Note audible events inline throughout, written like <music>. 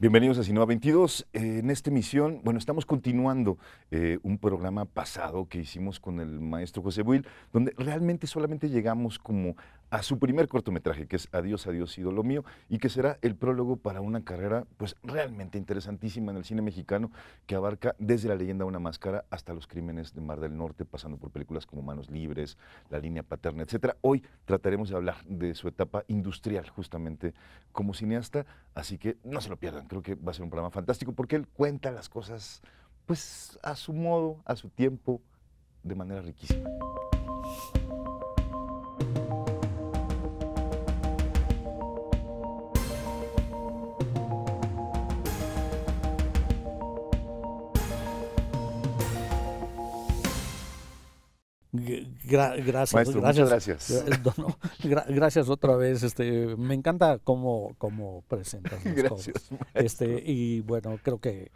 Bienvenidos a sinoa 22. Eh, en esta emisión, bueno, estamos continuando eh, un programa pasado que hicimos con el maestro José Buil, donde realmente solamente llegamos como a su primer cortometraje, que es Adiós, adiós, lo mío, y que será el prólogo para una carrera, pues realmente interesantísima en el cine mexicano, que abarca desde la leyenda una máscara hasta los crímenes de Mar del Norte, pasando por películas como Manos Libres, La Línea Paterna, etcétera. Hoy trataremos de hablar de su etapa industrial, justamente como cineasta, así que no se lo pierdan creo que va a ser un programa fantástico porque él cuenta las cosas, pues a su modo, a su tiempo, de manera riquísima. gracias. gracias. <laughs> gracias. gracias otra vez. Este, me encanta cómo, presentas <laughs> Este, y bueno, creo que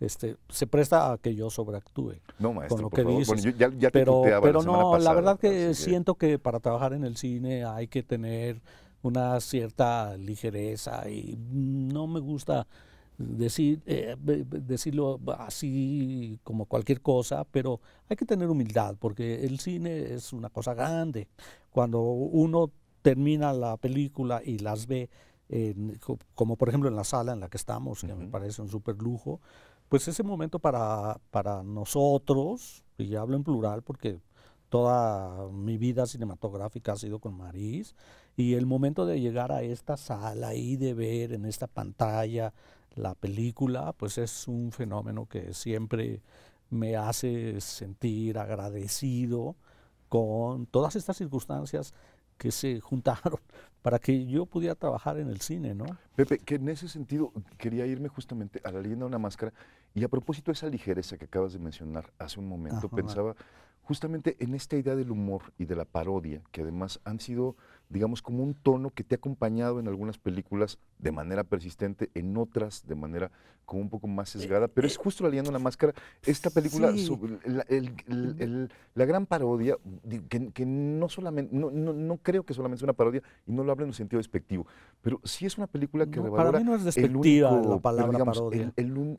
este, se presta a que yo sobreactúe con lo que dices. pero, la no, la verdad que siento que para trabajar en el cine hay que tener una cierta ligereza y no me gusta decir, eh, decirlo así como cualquier cosa, pero hay que tener humildad porque el cine es una cosa grande. Cuando uno termina la película y las ve, como por ejemplo en la sala en la que estamos, que me parece un super lujo, pues ese momento para, para nosotros, y hablo en plural porque toda mi vida cinematográfica ha sido con Maris, y el momento de llegar a esta sala y de ver en esta pantalla la película, pues es un fenómeno que siempre me hace sentir agradecido con todas estas circunstancias que se <laughs> juntaron para que yo pudiera trabajar en el cine, ¿no? Pepe, que en ese sentido quería irme justamente a la leyenda de una máscara y a propósito de esa ligereza que acabas de mencionar hace un momento, pensaba justamente en esta idea del humor y de la parodia, que además han sido digamos, como un tono que te ha acompañado en algunas películas de manera persistente, en otras de manera como un poco más eh, sesgada, pero es eh. justo la la máscara, esta película, la, gran parodia, que, no solamente, no, creo que solamente sea una parodia, y no lo hablo en un sentido despectivo, pero sí es una película que revalora para mí no es despectiva el único, la palabra parodia. El,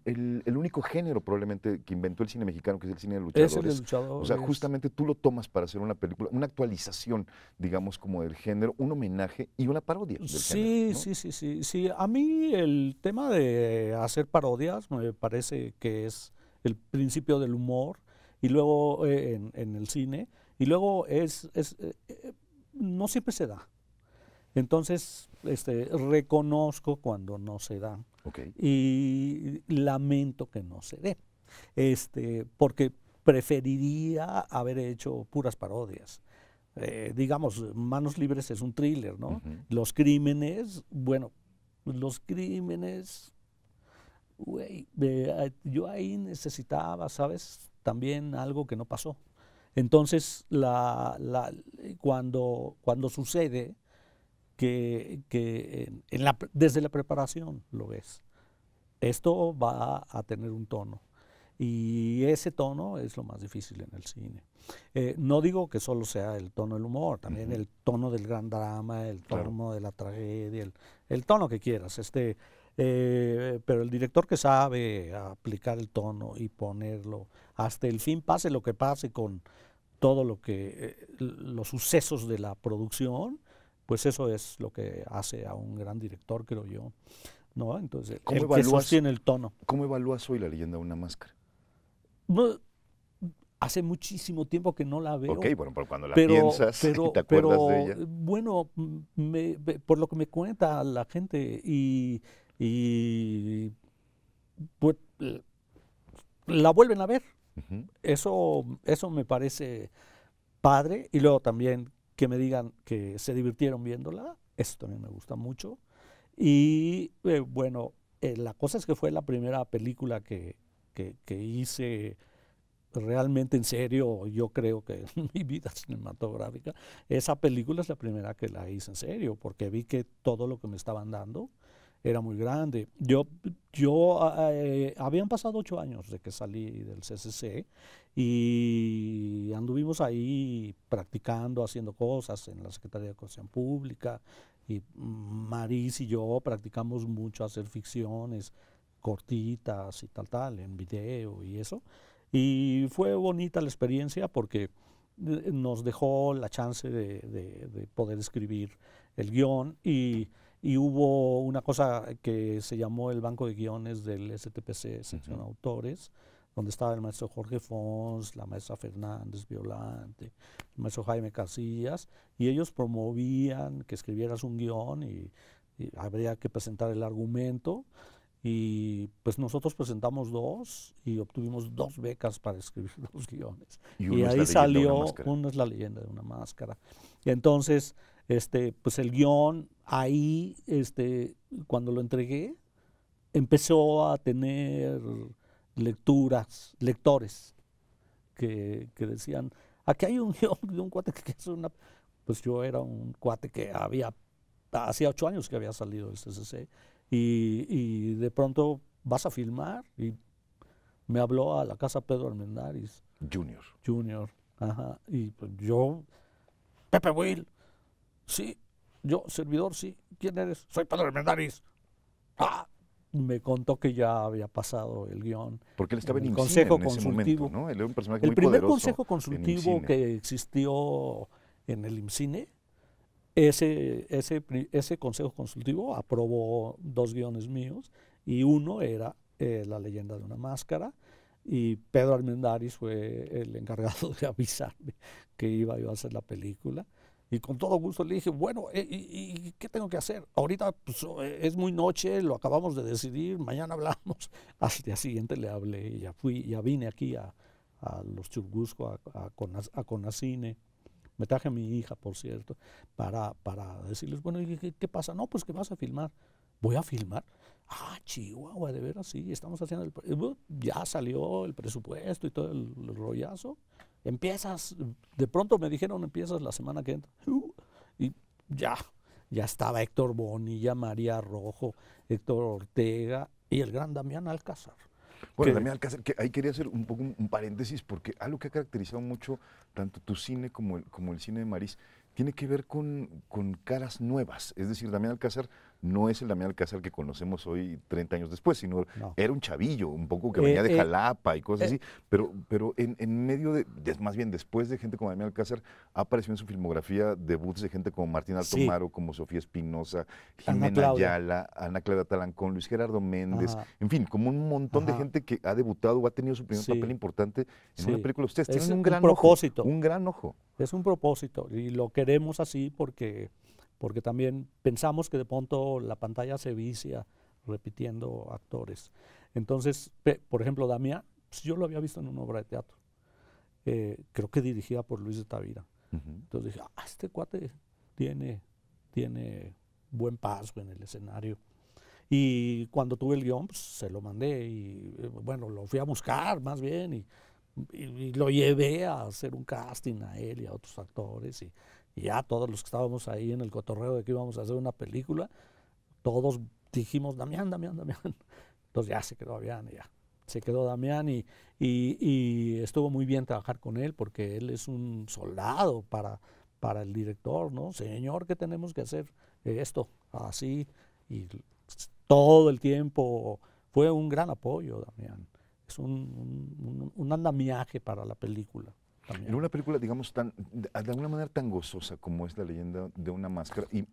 único género probablemente que inventó el cine mexicano, que es el cine de luchadores. o sea, justamente tú lo tomas para hacer una película, una actualización, digamos, como del género un homenaje y una parodia. sí, sí, sí, sí, sí. A mí el tema de hacer parodias me parece que es el principio del humor y luego eh, en, el cine y luego es, es eh, eh, no siempre se da. Entonces, este, reconozco cuando no se da y lamento que no se dé este, porque preferiría haber hecho puras parodias. Eh, digamos, Manos Libres es un thriller, ¿no? Los crímenes, bueno, los crímenes, güey, yo ahí necesitaba, ¿sabes? También algo que no pasó. Entonces, cuando, cuando sucede, que, desde la preparación lo ves, esto va a tener un tono. Y ese tono es lo más difícil en el cine. Eh, no digo que solo sea el tono del humor, también el tono del gran drama, el tono de la tragedia, el, tono que quieras. Este, eh, pero el director que sabe aplicar el tono y ponerlo hasta el fin, pase lo que pase con todo lo que eh, los sucesos de la producción, pues eso es lo que hace a un gran director, creo yo. ¿No? Entonces, ¿Cómo evalúas, el tono. ¿Cómo evalúas hoy la leyenda una máscara? hace muchísimo tiempo que no la veo. Ok, bueno, pero cuando la piensas te acuerdas de ella. Bueno, por lo que me cuenta la gente y, pues, la vuelven a ver. Eso, eso me parece padre. Y luego también que me digan que se divirtieron viéndola. Eso también me gusta mucho. Y eh, bueno, eh, la cosa es que fue la primera película que, que, hice realmente en serio, yo creo que <laughs> en mi vida cinematográfica, esa película es la primera que la hice en serio, porque vi que todo lo que me estaban dando era muy grande. Yo, yo ah, ah, eh, habían pasado ocho años de que salí del CCC y anduvimos ahí practicando, haciendo cosas en la Secretaría de Educación Pública y Maris y yo practicamos mucho hacer ficciones, cortitas y tal, tal, en video y eso. Y fue bonita la experiencia porque eh, nos dejó la chance de, poder escribir el guión y, y, hubo una cosa que se llamó el banco de guiones del STPC, sección autores, donde estaba el maestro Jorge Fons, la maestra Fernández Violante, el maestro Jaime Casillas, y ellos promovían que escribieras un guión y, y habría que presentar el argumento. Y pues nosotros presentamos dos y obtuvimos dos becas para escribir <laughs> los guiones. Y, ahí salió, uno es la leyenda de una máscara. Y entonces, este, pues el guión, ahí, este, cuando lo entregué, empezó a tener lecturas, lectores, que, decían, aquí hay un <laughs> guión de un cuate que es una... Pues yo era un cuate que había, hacía ocho años que había salido del CCC y, de pronto vas a filmar y me habló a la casa Pedro Armendáriz. Junior. Junior, ajá. Y pues yo, Pepe Will, sí, yo, servidor, sí. ¿Quién eres? Soy Pedro Armendáriz. ¡Ah! Me contó que ya había pasado el guión. Porque él estaba en el consejo consultivo. el primer consejo consultivo que existió en el IMCINE ese, ese, consejo consultivo aprobó dos guiones míos y uno era eh, La leyenda de una máscara y Pedro Armendáriz fue el encargado de <laughs> avisarme que iba yo a hacer la película. Y con todo gusto le dije, bueno, eh, ¿y, qué tengo que hacer? Ahorita pues, oh, eh, es muy noche, lo acabamos de decidir, mañana hablamos. <laughs> Al día siguiente le hablé y ya fui, ya vine aquí a, los Churubusco, a, a Conacine. Me traje a mi hija, por cierto, para, decirles, bueno, ¿qué, pasa? No, pues que vas a filmar. ¿Voy a filmar? Ah, Chihuahua, de veras, sí, estamos haciendo el... Ya salió el presupuesto y todo el, rollazo. Empiezas, de pronto me dijeron, empiezas la semana que entra. Uh, y ya, ya estaba Héctor Bonilla, María Rojo, Héctor Ortega y el gran Damián Alcázar. Bueno, Damián Alcázar, que ahí quería hacer un poco un paréntesis, porque algo que ha caracterizado mucho tanto tu cine como el, como el cine de Marís tiene que ver con, con caras nuevas. Es decir, Damián Alcázar no es el Damián Alcázar que conocemos hoy 30 años después, sino era un chavillo, un poco que eh, venía de eh, Jalapa y cosas eh, así, pero, pero en, medio de, más bien después de gente como Damián Alcázar, apareció en su filmografía debuts de gente como Martín Altomaro, como Sofía Espinosa, Jimena Ayala, Ana Clara Talancón, Luis Gerardo Méndez, en fin, como un montón de gente que ha debutado o ha tenido su primer papel importante en una película. Ustedes tienen un, gran propósito. un gran ojo. Es un propósito y lo queremos así porque porque también pensamos que de pronto la pantalla se vicia repitiendo actores. Entonces, por ejemplo, Damián, pues, yo lo había visto en una obra de teatro, eh, creo que dirigida por Luis de Tavira. Entonces dije, ah, este cuate tiene, tiene buen paso en el escenario. Y cuando tuve el guión, pues, se lo mandé y eh, bueno, lo fui a buscar más bien y, y, lo llevé a hacer un casting a él y a otros actores y y ya todos los que estábamos ahí en el cotorreo de que íbamos a hacer una película, todos dijimos, Damián, Damián, Damián. <laughs> Entonces ya se quedó Damián y ya. Se quedó Damián y, y, estuvo muy bien trabajar con él porque él es un soldado para, para el director, ¿no? Señor, ¿qué tenemos que hacer? Esto, así, y todo el tiempo. Fue un gran apoyo, Damián. Es un andamiaje para la película. En una película, digamos, tan, de, alguna manera tan gozosa como es la leyenda de una máscara, y,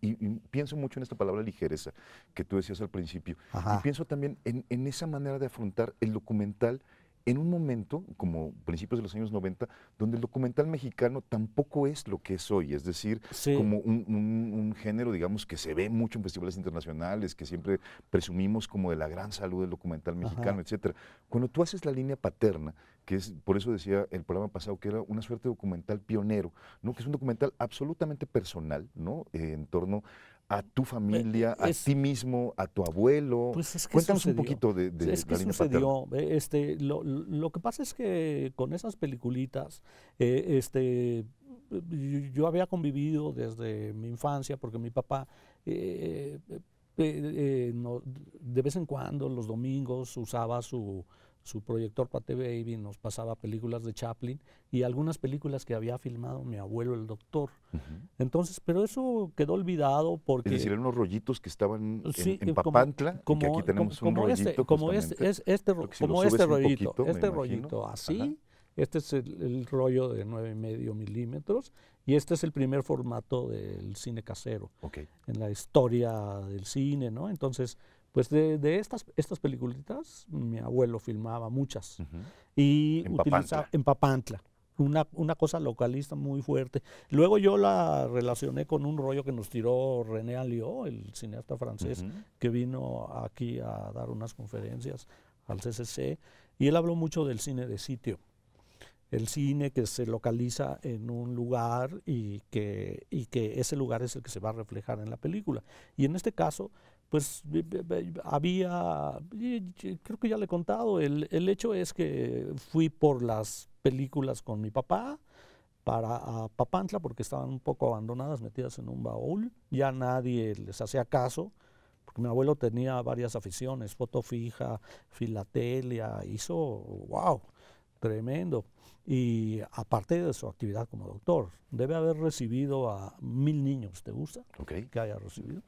pienso mucho en esta palabra ligereza que tú decías al principio, y pienso también en, esa manera de afrontar el documental en un momento, como principios de los años 90, donde el documental mexicano tampoco es lo que es hoy, es decir, como un, género, digamos, que se ve mucho en festivales internacionales, que siempre presumimos como de la gran salud del documental mexicano, etc. Cuando tú haces la línea paterna, que es, por eso decía el programa pasado, que era una suerte de documental pionero, ¿no? que es un documental absolutamente personal, ¿no? Eh, en torno a tu familia, eh, a ti mismo, a tu abuelo. Pues Cuéntanos un poquito de, de es que sucedió. Eh, este, lo, que pasa es que con esas peliculitas, eh, este, yo había convivido desde mi infancia porque mi papá de vez en cuando los domingos usaba su su proyector para TV Baby nos pasaba películas de Chaplin y algunas películas que había filmado mi abuelo el doctor. Entonces, pero eso quedó olvidado porque... Es decir, eran unos rollitos que estaban en, eh, Papantla, como, que aquí tenemos como, un rollito este, como este, rollito, este, este, este, este rollito así, este es el, rollo de 9,5 milímetros y este es el primer formato del cine casero en la historia del cine, ¿no? Entonces pues de, estas, estas peliculitas, mi abuelo filmaba muchas. Y en utilizaba Papantla. en Papantla. Una, una, cosa localista muy fuerte. Luego yo la relacioné con un rollo que nos tiró René Alliot, el cineasta francés, que vino aquí a dar unas conferencias al CCC, y él habló mucho del cine de sitio. El cine que se localiza en un lugar y que, y que ese lugar es el que se va a reflejar en la película. Y en este caso, pues había, eh, eh, creo que ya le he contado, el, hecho es que fui por las películas con mi papá para a Papantla porque estaban un poco abandonadas, metidas en un baúl, ya nadie les hacía caso, porque mi abuelo tenía varias aficiones, foto fija, filatelia, hizo, wow, tremendo. Y aparte de su actividad como doctor, debe haber recibido a mil niños, ¿te gusta? Okay. Que haya recibido.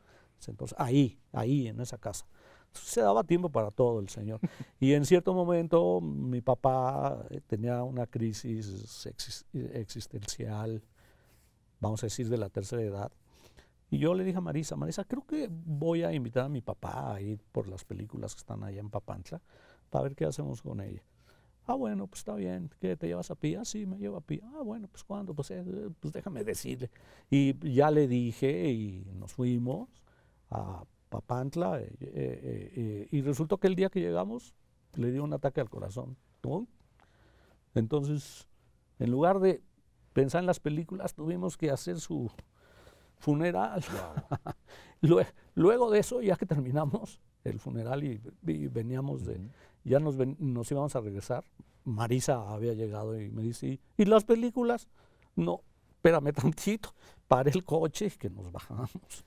Entonces, ahí, ahí en esa casa. se daba tiempo para todo el Señor. Y en cierto momento mi papá eh, tenía una crisis existencial, vamos a decir, de la tercera edad. Y yo le dije a Marisa, Marisa, creo que voy a invitar a mi papá a ir por las películas que están allá en Papantla para ver qué hacemos con ella. Ah, bueno, pues está bien. ¿Qué, ¿Te llevas a Pía? Sí, me llevo a Pía. Ah, bueno, pues ¿cuándo? Pues, eh, pues déjame decirle. Y ya le dije y nos fuimos a Papantla eh, eh, eh, y resultó que el día que llegamos le dio un ataque al corazón. Entonces, en lugar de pensar en las películas, tuvimos que hacer su funeral. <laughs> luego, de eso, ya que terminamos el funeral y, veníamos de, ya nos, nos íbamos a regresar, Marisa había llegado y me dice, ¿y, las películas? No, espérame <laughs> tantito, paré el coche que nos bajamos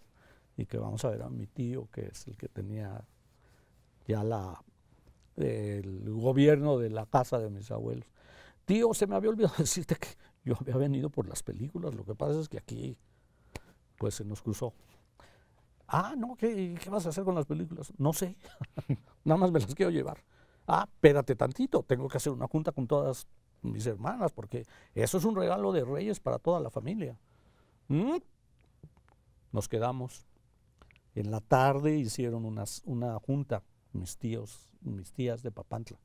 y que vamos a ver a mi tío, que es el que tenía ya la, el gobierno de la casa de mis abuelos. Tío, se me había olvidado <laughs> decirte que yo había venido por las películas, lo que pasa es que aquí pues se nos cruzó. Ah, no, ¿qué, qué vas a hacer con las películas? No sé, <laughs> nada más me las quiero llevar. Ah, espérate tantito, tengo que hacer una junta con todas mis hermanas, porque eso es un regalo de reyes para toda la familia. Mm. Nos quedamos en la tarde hicieron una junta, mis tíos, mis tías de Papantla,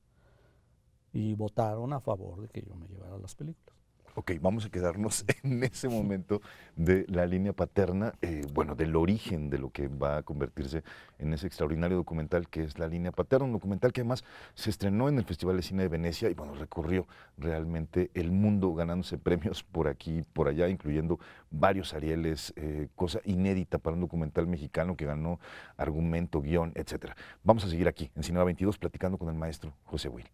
y votaron a favor de que yo me llevara las películas. Ok, vamos a quedarnos <laughs> en ese momento de la línea paterna, eh, bueno, del origen de lo que va a convertirse en ese extraordinario documental que es La línea paterna, un documental que además se estrenó en el Festival de Cine de Venecia y bueno, recorrió realmente el mundo ganándose premios por aquí, y por allá, incluyendo varios Arieles, eh, cosa inédita para un documental mexicano que ganó argumento, guión, etc. Vamos a seguir aquí en Cinema 22 platicando con el maestro José Will.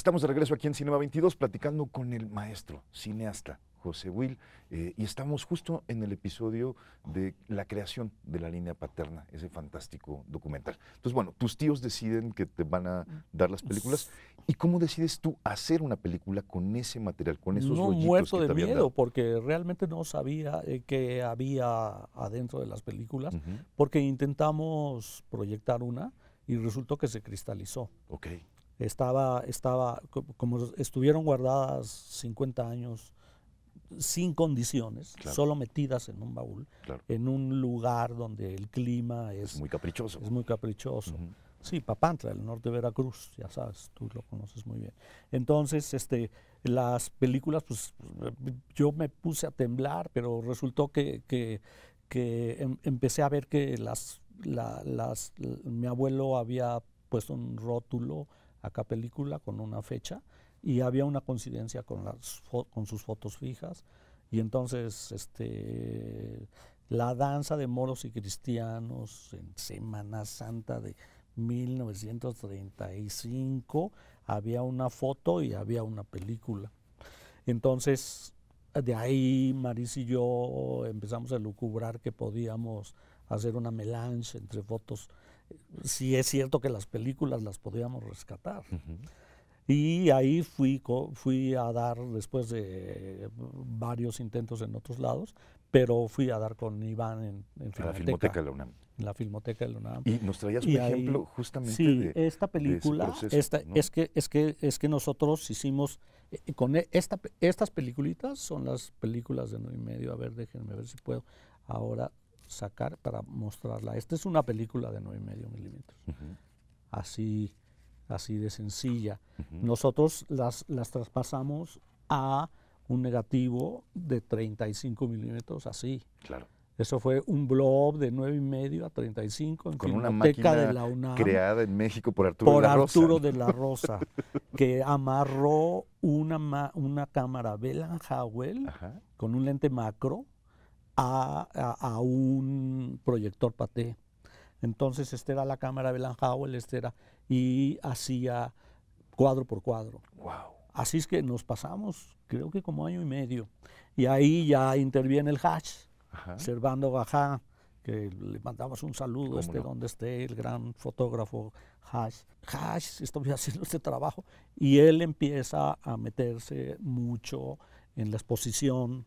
Estamos de regreso aquí en Cinema 22 platicando con el maestro, cineasta José Will, eh, y estamos justo en el episodio de la creación de la línea paterna, ese fantástico documental. Entonces, bueno, tus tíos deciden que te van a dar las películas. ¿Y cómo decides tú hacer una película con ese material, con esos no muerto de miedo, porque realmente no sabía eh, qué había adentro de las películas, porque intentamos proyectar una y resultó que se cristalizó. Ok estaba, estaba, como estuvieron guardadas 50 años sin condiciones, solo metidas en un baúl, en un lugar donde el clima es, muy caprichoso. Es muy caprichoso. Sí, Papantla, el norte de Veracruz, ya sabes, tú lo conoces muy bien. Entonces, este, las películas, pues, pues yo me puse a temblar, pero resultó que, em, empecé a ver que las, mi abuelo había puesto un rótulo acá película con una fecha y había una coincidencia con, las con sus fotos fijas y entonces este, la danza de moros y cristianos en Semana Santa de 1935 había una foto y había una película. Entonces, de ahí Maris y yo empezamos a lucubrar que podíamos hacer una melange entre fotos si es cierto que las películas las podíamos rescatar. Y ahí fui, fui a dar, después de eh, varios intentos en otros lados, pero fui a dar con Iván en, en la Filmoteca de la UNAM. la Filmoteca de la UNAM. Y nos traías un ejemplo justamente de esta película. esta, es, que, es, que, es que nosotros hicimos, eh, con e, estas peliculitas son las películas de No y medio, a ver, déjenme ver si puedo ahora sacar para mostrarla. Esta es una película de 9,5 milímetros. medio milímetros Así así de sencilla. Nosotros las, las traspasamos a un negativo de 35 milímetros así. Claro. Eso fue un blob de 9,5 a 35 en Con una máquina creada en México por Arturo de la Rosa. Arturo de la <laughs> Rosa, que amarró una, una cámara Bell Howell con un lente macro a, un proyector paté. Entonces, esta era la cámara de Howell, este era, y hacía cuadro por cuadro. Así es que nos pasamos, creo que como año y medio. Y ahí ya interviene el Hash, Servando Gajá, que le mandamos un saludo, este donde esté, el gran fotógrafo Hash. Hash, estoy haciendo <laughs> este trabajo. Y él empieza a meterse mucho en la exposición,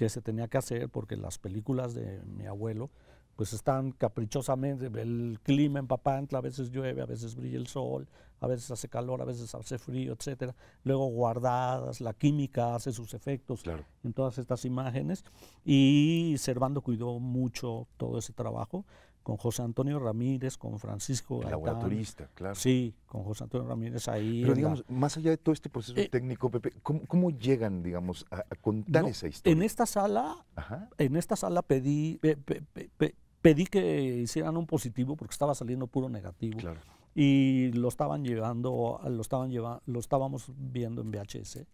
que se tenía que hacer porque las películas de mi abuelo pues están caprichosamente, el clima en Papantla, a veces llueve, a veces brilla el sol, a veces hace calor, a veces hace frío, etcétera. Luego guardadas, la química hace sus efectos en todas estas imágenes y Servando cuidó mucho todo ese trabajo con José Antonio Ramírez, con Francisco Gaitán. Laboratorista, claro. Sí, con José Antonio Ramírez ahí. Pero digamos, más allá de todo este proceso eh, técnico, Pepe, ¿cómo, llegan, digamos, a, contar esa historia? En esta sala, en esta sala pedí, pedí que hicieran un positivo porque estaba saliendo puro negativo. Y lo estaban llevando, lo estaban lo estábamos viendo en VHS.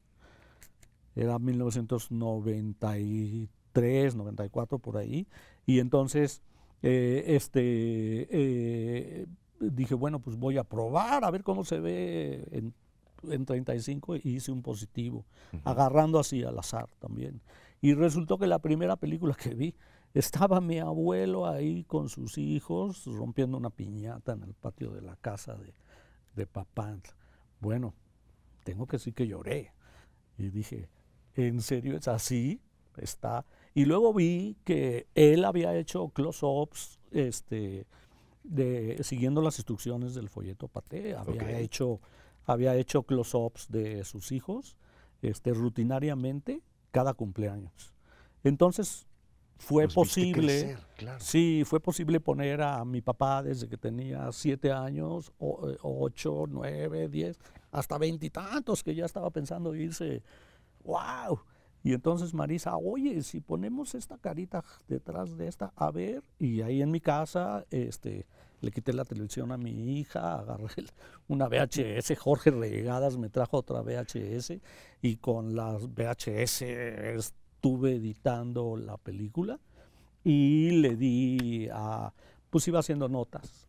Era 1993, 94 por ahí. Y entonces eh, este, eh, dije, bueno, pues voy a probar a ver cómo se ve en, en 35 y hice un positivo, agarrando así al azar también. Y resultó que la primera película que vi estaba mi abuelo ahí con sus hijos rompiendo una piñata en el patio de la casa de, de papá. Bueno, tengo que decir que lloré. Y dije, ¿en serio es así? Está y luego vi que él había hecho close-ups, este, siguiendo las instrucciones del folleto pate había hecho, hecho close-ups de sus hijos, este, rutinariamente, cada cumpleaños. Entonces, fue posible, sí, fue posible poner a mi papá desde que tenía siete años, o, ocho, nueve, diez, hasta veintitantos que ya estaba pensando irse. ¡Wow! Y entonces Marisa, oye, si ponemos esta carita detrás de esta, a ver, y ahí en mi casa, este, le quité la televisión a mi hija, agarré una VHS, Jorge Regadas me trajo otra VHS, y con las VHS estuve editando la película, y le di a, pues iba haciendo notas,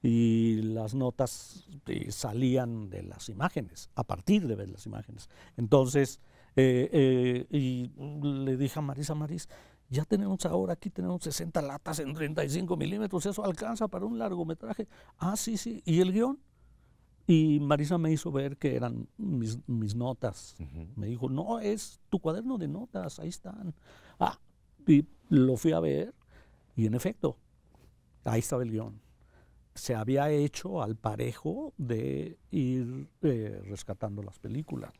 y las notas eh, salían de las imágenes, a partir de ver las imágenes. Entonces, eh, eh, y le dije a Marisa, Maris, ya tenemos ahora aquí, tenemos 60 latas en 35 milímetros, eso alcanza para un largometraje. Ah, sí, sí, ¿y el guión? Y Marisa me hizo ver que eran mis, notas. Me dijo, no, es tu cuaderno de notas, ahí están. Ah, y lo fui a ver y en efecto, ahí estaba el guión se había hecho al parejo de ir eh, rescatando las películas.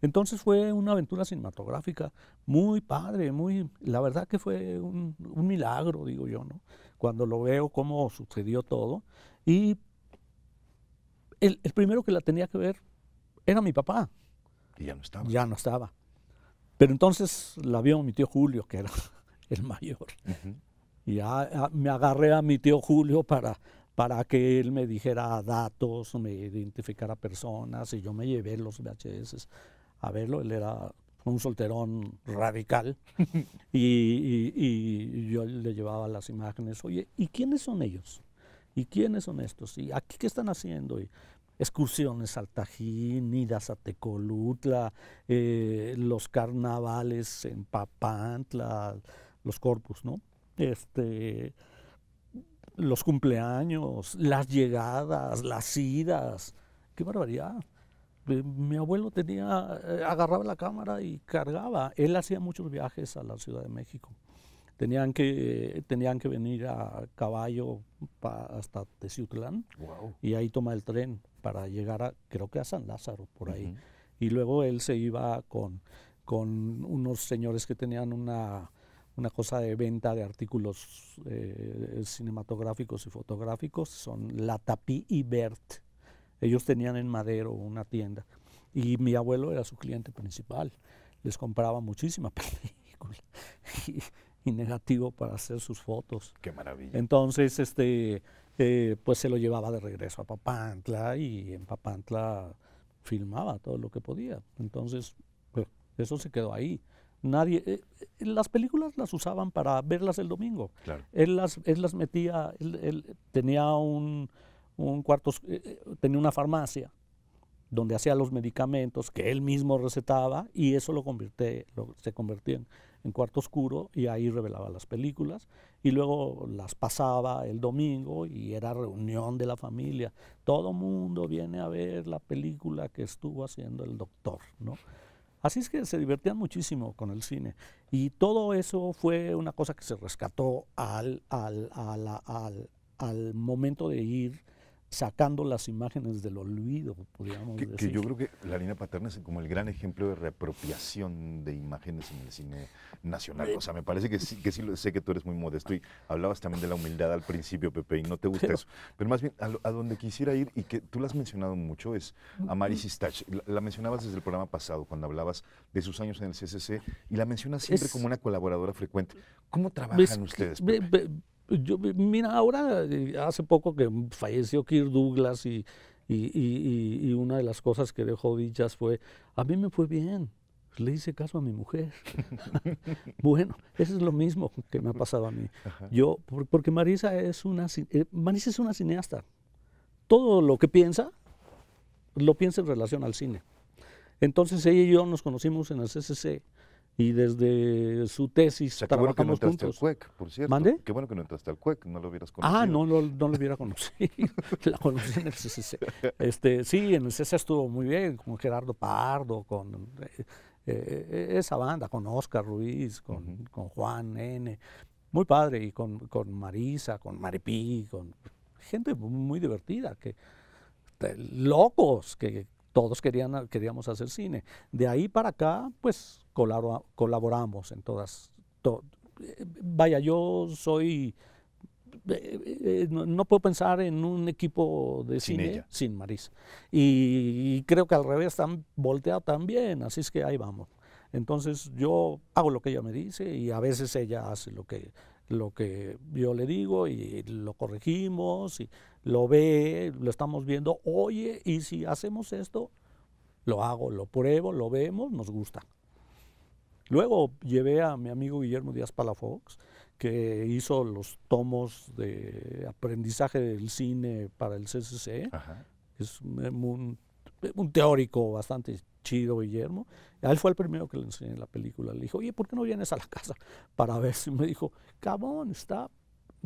Entonces fue una aventura cinematográfica muy padre, muy, la verdad que fue un, milagro, digo yo, ¿no? Cuando lo veo cómo sucedió todo. Y el, primero que la tenía que ver era mi papá. Y ya no estaba. Ya no estaba. Pero entonces la vio mi tío Julio, que era <laughs> el mayor. Y ya me agarré a mi tío Julio para para que él me dijera datos, me identificara personas, y yo me llevé los VHS a verlo. Él era un solterón radical <laughs> y, yo le llevaba las imágenes, oye, ¿y quiénes son ellos? ¿Y quiénes son estos? ¿Y aquí qué están haciendo? excursiones al Tajín, idas a Tecolutla, eh, los carnavales en Papantla, los corpus, ¿no? Este, los cumpleaños, las llegadas, las idas. ¡Qué barbaridad! Eh, mi abuelo tenía, eh, agarraba la cámara y cargaba. Él hacía muchos viajes a la Ciudad de México. Tenían que, tenían que venir a caballo hasta Teciutlán wow. y ahí toma el tren para llegar a, creo que a San Lázaro, por ahí. Y luego él se iba con, con unos señores que tenían una, una cosa de venta de artículos eh, cinematográficos y fotográficos, son La Tapí y Bert. Ellos tenían en Madero una tienda y mi abuelo era su cliente principal. Les compraba muchísima <laughs> película y, negativo para hacer sus fotos. Qué maravilla. Entonces, este, eh, pues se lo llevaba de regreso a Papantla y en Papantla filmaba todo lo que podía. Entonces, pues, eso se quedó ahí. Nadie, eh, eh, las películas las usaban para verlas el domingo. Él, las, él las metía, él, tenía un, cuarto, eh, tenía una farmacia donde hacía los medicamentos que él mismo recetaba y eso lo, convirtió, se convertía en, en, cuarto oscuro y ahí revelaba las películas y luego las pasaba el domingo y era reunión de la familia. Todo mundo viene a ver la película que estuvo haciendo el doctor, ¿no? Así es que se divertían muchísimo con el cine. Y todo eso fue una cosa que se rescató al, momento de ir sacando las imágenes del olvido, podríamos decir. yo creo que la línea paterna es como el gran ejemplo de reapropiación de imágenes en el cine nacional. Eh. O sea, me parece que sí, que sí sé que tú eres muy modesto y hablabas también de la humildad al principio, Pepe, y no te gusta eso. Pero más bien, a, donde quisiera ir, y que tú lo has mencionado mucho, es a Mary La, mencionabas desde el programa pasado, cuando hablabas de sus años en el CCC, y la mencionas siempre como una colaboradora frecuente. ¿Cómo trabajan ustedes? Pepe? Yo, mira, ahora, eh, hace poco que falleció Kirk Douglas y, una de las cosas que dejó dichas fue, a mí me fue bien, le hice caso a mi mujer. <laughs> bueno, eso es lo mismo que me ha pasado a mí. Yo, porque Marisa es una, eh, Marisa es una cineasta. Todo lo que piensa, lo piensa en relación al cine. Entonces ella y yo nos conocimos en el CCC y desde su tesis o bueno que no juntos. Al CUEC, por cierto. ¿Mande? Qué bueno que no entraste al CUEC, no lo hubieras ah, conocido. Ah, no, no, no lo hubiera conocido. <laughs> la conocí en el CCC. Este, sí, en el CCC estuvo muy bien, con Gerardo Pardo, con eh, eh, esa banda, con Oscar Ruiz, con, con Juan N. Muy padre, y con, con, Marisa, con Maripí, con gente muy divertida, que locos, que todos querían, queríamos hacer cine. De ahí para acá, pues colaboramos en todas. Eh, vaya, yo soy... Eh, eh, no, puedo pensar en un equipo de cine sin Marisa. Y, creo que al revés, están volteados también, así es que ahí vamos. Entonces yo hago lo que ella me dice y a veces ella hace lo que, lo que yo le digo y lo corregimos, y lo ve, lo estamos viendo, oye, y si hacemos esto, lo hago, lo pruebo, lo vemos, nos gusta. Luego llevé a mi amigo Guillermo Díaz Palafox, que hizo los tomos de aprendizaje del cine para el CCC. Es un teórico bastante chido, Guillermo. A él fue el primero que le enseñé la película. Le dijo, oye, ¿por qué no vienes a la casa para ver? Y me dijo, cabrón, está,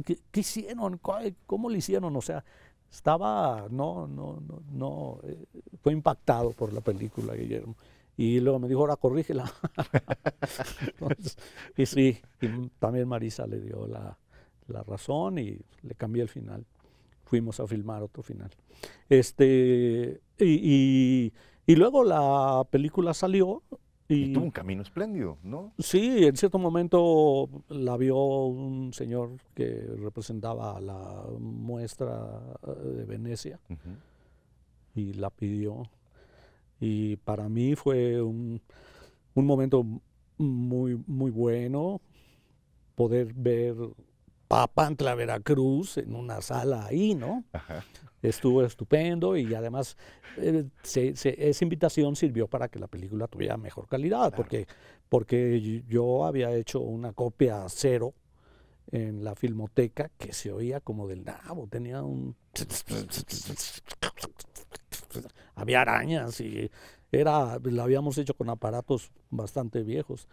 ¿qué, hicieron? ¿Cómo le hicieron? O sea, estaba, no, no, no, no, eh, fue impactado por la película, Guillermo. Y luego me dijo, ahora corrígela. <laughs> y sí, también Marisa le dio la, la razón y le cambié el final fuimos a filmar otro final. Este, y, y, luego la película salió. Y, tuvo un camino espléndido, ¿no? Sí, en cierto momento la vio un señor que representaba la muestra eh, de Venecia y la pidió. Y para mí fue un, un momento muy, muy bueno poder ver Pantla Veracruz, en una sala ahí, ¿no? Estuvo estupendo y además eh, esa invitación sirvió para que la película tuviera mejor calidad, porque, porque yo había hecho una copia cero en la filmoteca que se oía como del nabo, tenía un... Había arañas y era, la habíamos hecho con aparatos bastante viejos.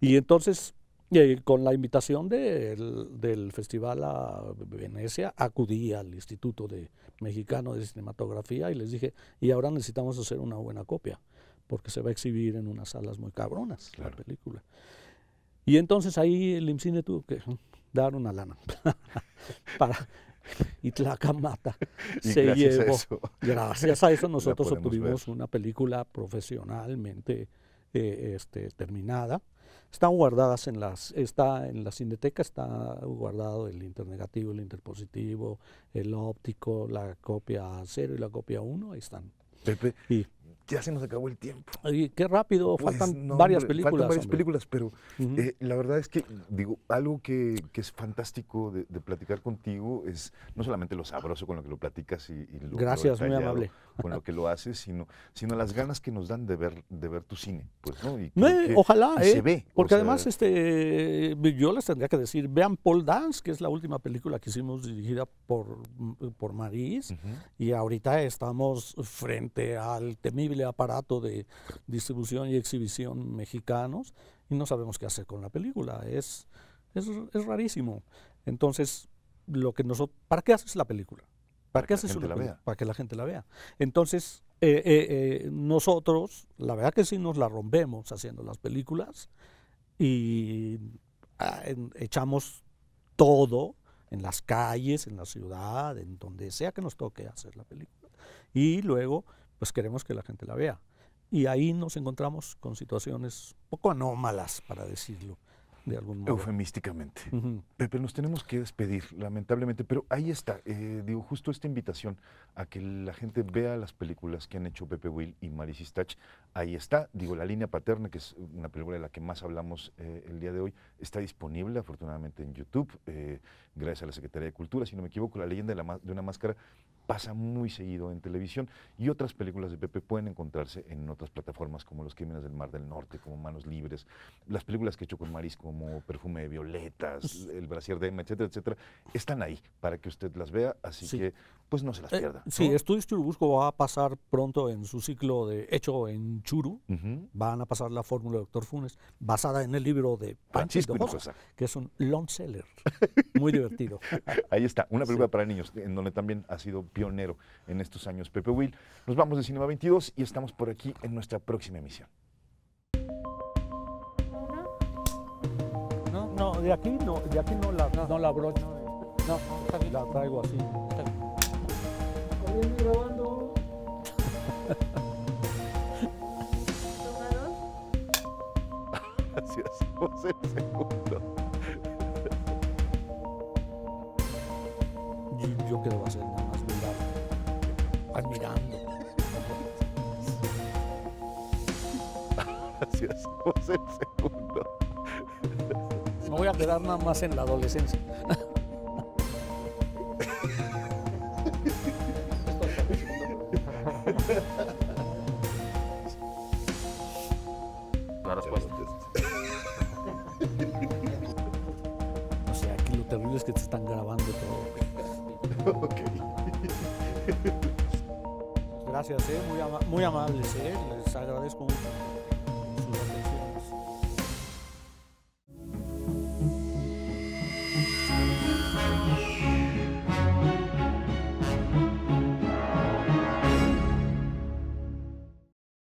Y entonces y con la invitación de, del Festival a Venecia, acudí al Instituto de Mexicano de Cinematografía y les dije, y ahora necesitamos hacer una buena copia, porque se va a exhibir en unas salas muy cabronas la película. Y entonces ahí el IMCINE tuvo que dar una lana <laughs> para... Y mata <laughs> se gracias llevó. gracias a eso <laughs> nosotros obtuvimos una película profesionalmente eh, este, terminada están guardadas en las, está en la cineteca, está guardado el internegativo, el interpositivo, el óptico, la copia 0 y la copia 1, ahí están ya se nos acabó el tiempo. qué rápido, pues, faltan varias películas. varias películas, pero eh, la verdad es que, digo, algo que, es fantástico de, platicar contigo es no solamente lo sabroso con lo que lo platicas y, y lo Gracias, muy amable. Con lo que lo haces, sino, sino las ganas que nos dan de ver, de ver tu cine. Pues, ¿no? ojalá, ¿eh? se ve. Porque además, este, yo les tendría que decir, vean Paul Dance, que es la última película que hicimos dirigida por, por Maris, y ahorita estamos frente al tema aparato de distribución y exhibición mexicanos y no sabemos qué hacer con la película. Es, es, rarísimo. Entonces, lo que nosotros, ¿para qué haces la película? ¿Para, qué haces Para que la gente la vea. Entonces, eh, eh, eh, nosotros, la verdad que sí nos la rompemos haciendo las películas y ah, echamos todo en las calles, en la ciudad, en donde sea que nos toque hacer la película. Y luego pues queremos que la gente la vea. Y ahí nos encontramos con situaciones poco anómalas, para decirlo de algún modo. Eufemísticamente. Pepe, nos tenemos que despedir, lamentablemente, pero ahí está, eh, digo, justo esta invitación a que la gente vea las películas que han hecho Pepe Will y Maris Stach, ahí está, digo, La línea paterna, que es una película de la que más hablamos eh, el día de hoy, está disponible afortunadamente en YouTube, eh, gracias a la Secretaría de Cultura, si no me equivoco, La leyenda de, una máscara pasa muy seguido en televisión y otras películas de Pepe pueden encontrarse en otras plataformas como Los Crímenes del Mar del Norte, como Manos Libres, las películas que he hecho con Maris, como como perfume de violetas, el brasier de Emma, etcétera, etcétera, están ahí para que usted las vea, así que pues no se las eh, pierda. Sí, Estudios Churubusco va a pasar pronto en su ciclo de hecho en Churu, van a pasar la fórmula de Doctor Funes, basada en el libro de Francisco que es un long seller, muy divertido. <laughs> ahí está, una película para niños, en donde también ha sido pionero en estos años Pepe Will. Nos vamos de Cinema 22 y estamos por aquí en nuestra próxima emisión. de aquí no, de aquí no la, no. no la brocho. No, eh. está bien. La traigo así. Está bien. ¿Está grabando? Gracias. <laughs> Vos el segundo. Yo, yo quedo a hacer nada más mirando. Admirando. Gracias. <laughs> Vos el segundo voy a quedar nada más en la adolescencia.